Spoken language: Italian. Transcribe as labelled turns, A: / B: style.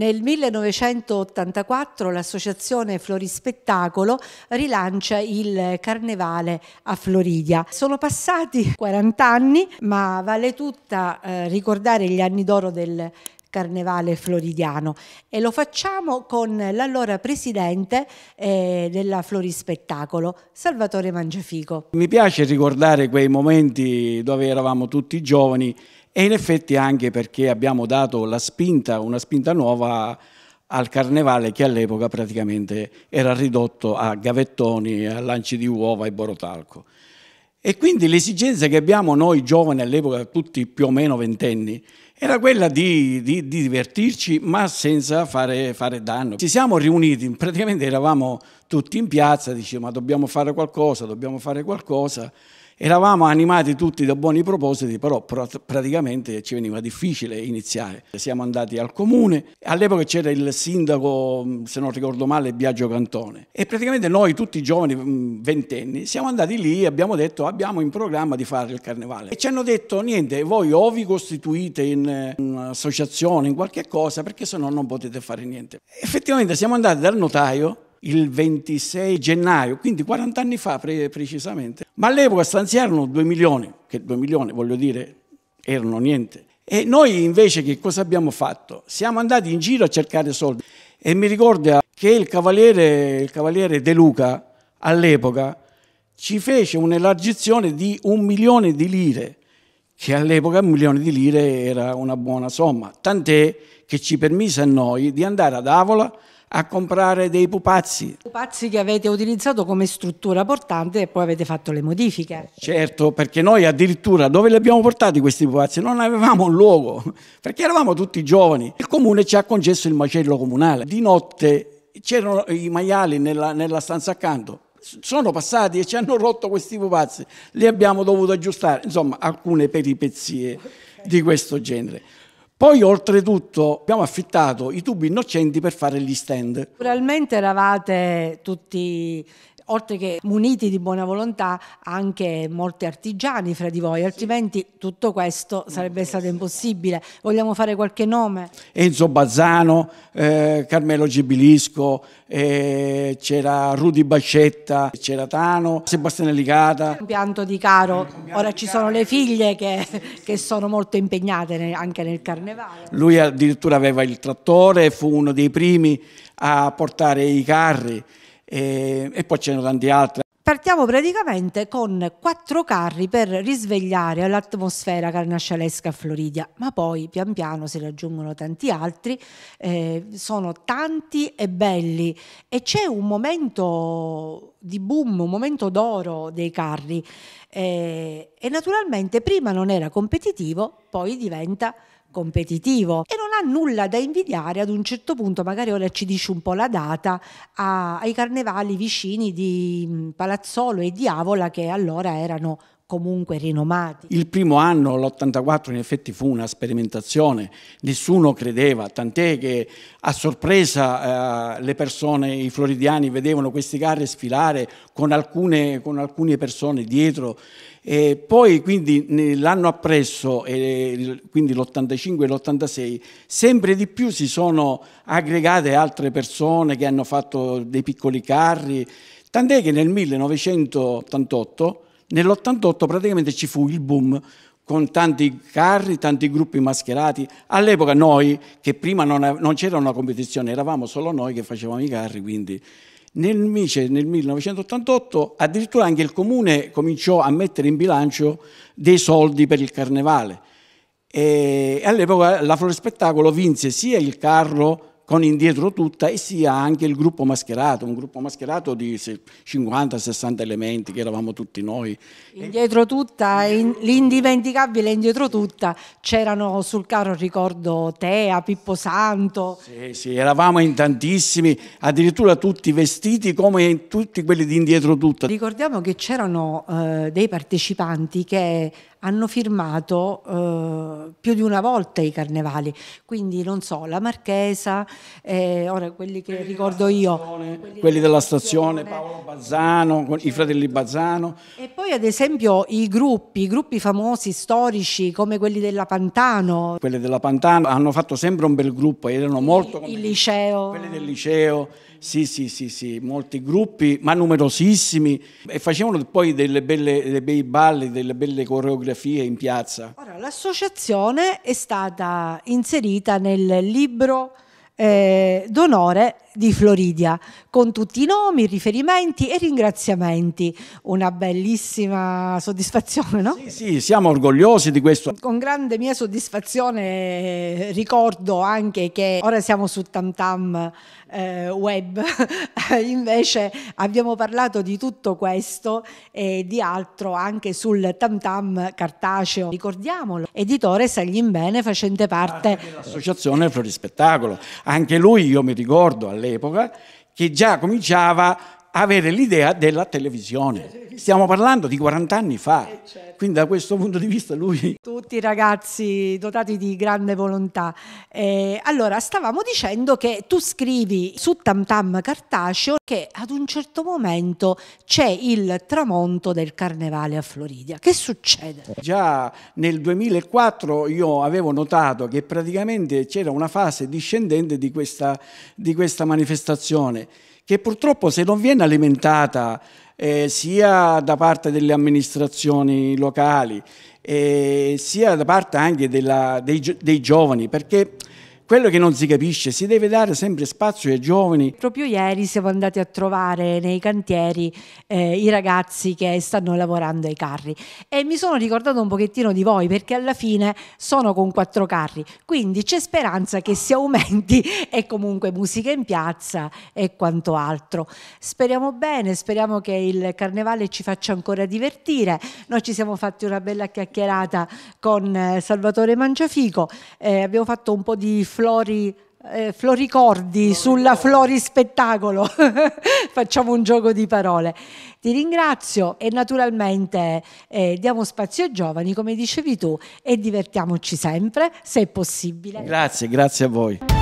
A: Nel 1984 l'associazione Florispettacolo rilancia il carnevale a Floridia. Sono passati 40 anni, ma vale tutta eh, ricordare gli anni d'oro del carnevale floridiano e lo facciamo con l'allora presidente eh, della Florispettacolo, Salvatore Mangiafico.
B: Mi piace ricordare quei momenti dove eravamo tutti giovani e in effetti anche perché abbiamo dato la spinta, una spinta nuova al carnevale che all'epoca praticamente era ridotto a gavettoni, a lanci di uova e borotalco. E quindi l'esigenza che abbiamo noi giovani all'epoca, tutti più o meno ventenni, era quella di, di, di divertirci ma senza fare, fare, danno. Ci siamo riuniti, praticamente eravamo tutti in piazza, dicevamo ma dobbiamo fare qualcosa, dobbiamo fare qualcosa. Eravamo animati tutti da buoni propositi, però praticamente ci veniva difficile iniziare. Siamo andati al comune, all'epoca c'era il sindaco, se non ricordo male, Biagio Cantone. E praticamente noi, tutti i giovani mm, ventenni, siamo andati lì e abbiamo detto abbiamo in programma di fare il carnevale. E ci hanno detto niente, voi o vi costituite in un'associazione, in qualche cosa, perché se no non potete fare niente. Effettivamente siamo andati dal notaio il 26 gennaio, quindi 40 anni fa pre- precisamente. Ma all'epoca stanziarono 2 milioni, che 2 milioni voglio dire erano niente. E noi invece che cosa abbiamo fatto? Siamo andati in giro a cercare soldi e mi ricorda che il cavaliere, il cavaliere De Luca all'epoca ci fece un'elargizione di un milione di lire, che all'epoca un milione di lire era una buona somma, tant'è che ci permise a noi di andare ad Avola a comprare dei pupazzi.
A: Pupazzi che avete utilizzato come struttura portante e poi avete fatto le modifiche.
B: Certo, perché noi addirittura dove li abbiamo portati questi pupazzi? Non avevamo un luogo, perché eravamo tutti giovani. Il comune ci ha concesso il macello comunale. Di notte c'erano i maiali nella, nella stanza accanto, sono passati e ci hanno rotto questi pupazzi, li abbiamo dovuto aggiustare, insomma alcune peripezie okay. di questo genere. Poi oltretutto abbiamo affittato i tubi innocenti per fare gli stand.
A: Naturalmente eravate tutti oltre che muniti di buona volontà anche molti artigiani fra di voi, altrimenti tutto questo sarebbe stato impossibile. Vogliamo fare qualche nome?
B: Enzo Bazzano, eh, Carmelo Gibilisco, eh, c'era Rudi Bascetta, c'era Tano, Sebastiano Ligata.
A: Impianto di Caro, ora ci sono le figlie che, che sono molto impegnate anche nel carnevale.
B: Lui addirittura aveva il trattore, fu uno dei primi a portare i carri e, e poi c'erano tanti altri.
A: Partiamo praticamente con quattro carri per risvegliare l'atmosfera carnascialesca a Floridia, ma poi pian piano si raggiungono tanti altri, eh, sono tanti e belli e c'è un momento di boom, un momento d'oro dei carri eh, e naturalmente prima non era competitivo, poi diventa competitivo e non ha nulla da invidiare ad un certo punto, magari ora ci dice un po' la data, a, ai carnevali vicini di Palazzolo e di Avola che allora erano comunque rinomati.
B: Il primo anno, l'84, in effetti fu una sperimentazione, nessuno credeva, tant'è che a sorpresa eh, le persone, i floridiani vedevano questi carri sfilare con alcune, con alcune persone dietro e poi quindi l'anno appresso, eh, quindi l'85 e l'86, sempre di più si sono aggregate altre persone che hanno fatto dei piccoli carri, tant'è che nel 1988 Nell'88 praticamente ci fu il boom con tanti carri, tanti gruppi mascherati. All'epoca noi, che prima non, non c'era una competizione, eravamo solo noi che facevamo i carri, quindi nel, Mice, nel 1988 addirittura anche il comune cominciò a mettere in bilancio dei soldi per il carnevale. E all'epoca la Flore Spettacolo vinse sia il carro con indietro tutta e sia anche il gruppo mascherato, un gruppo mascherato di 50-60 elementi che eravamo tutti noi.
A: Indietro tutta, in, l'indimenticabile indietro tutta, c'erano sul carro ricordo Tea, Pippo Santo. Sì,
B: sì, eravamo in tantissimi, addirittura tutti vestiti come tutti quelli di indietro
A: tutta. Ricordiamo che c'erano eh, dei partecipanti che hanno firmato eh, più di una volta i carnevali, quindi non so, la Marchesa, eh, ora quelli che quelli ricordo io. Quelli,
B: quelli della stazione, Paolo Bazzano, certo. i fratelli Bazzano.
A: E poi ad esempio i gruppi, i gruppi famosi, storici,
B: come quelli della Pantano. Quelli della Pantano hanno fatto sempre un bel gruppo, erano molto... Il, il liceo. Quelli del liceo, sì, sì, sì, sì, molti gruppi, ma numerosissimi. E facevano poi delle belle, dei bei balli, delle belle coreografie in piazza.
A: Ora, l'associazione è stata inserita nel libro eh, d'onore di Floridia, con tutti i nomi, riferimenti e ringraziamenti. Una bellissima soddisfazione, no? Sì,
B: sì, siamo orgogliosi di questo.
A: Con grande mia soddisfazione eh, ricordo anche che ora siamo su Tamtam eh, Web, invece abbiamo parlato di tutto questo e di altro anche sul Tamtam cartaceo. Ricordiamolo, editore Saglimbene facente parte
B: dell'associazione Florispettacolo. Anche lui, io mi ricordo, all'epoca all'epoca, che già cominciava avere l'idea della televisione. Stiamo parlando di 40 anni fa, eh, certo. quindi da questo punto di vista lui...
A: Tutti ragazzi dotati di grande volontà. Eh, allora, stavamo dicendo che tu scrivi su Tamtam Cartaceo che ad un certo momento c'è il tramonto del carnevale a Floridia. Che succede?
B: Già nel 2004 io avevo notato che praticamente c'era una fase discendente di questa, di questa manifestazione che purtroppo se non viene alimentata eh, sia da parte delle amministrazioni locali eh, sia da parte anche della, dei, dei, giovani, perché quello che non si capisce, si deve dare sempre spazio ai giovani.
A: Proprio ieri siamo andati a trovare nei cantieri eh, i ragazzi che stanno lavorando ai carri e mi sono ricordato un pochettino di voi perché alla fine sono con quattro carri, quindi c'è speranza che si aumenti e comunque musica in piazza e quanto altro. Speriamo bene, speriamo che il carnevale ci faccia ancora divertire. Noi ci siamo fatti una bella chiacchierata con eh, Salvatore Mangiafico, eh, abbiamo fatto un po' di flori, eh, floricordi, sulla florispettacolo. Facciamo un gioco di parole. Ti ringrazio e naturalmente eh, diamo spazio ai giovani, come dicevi tu, e divertiamoci sempre, se è possibile.
B: Grazie, grazie a voi.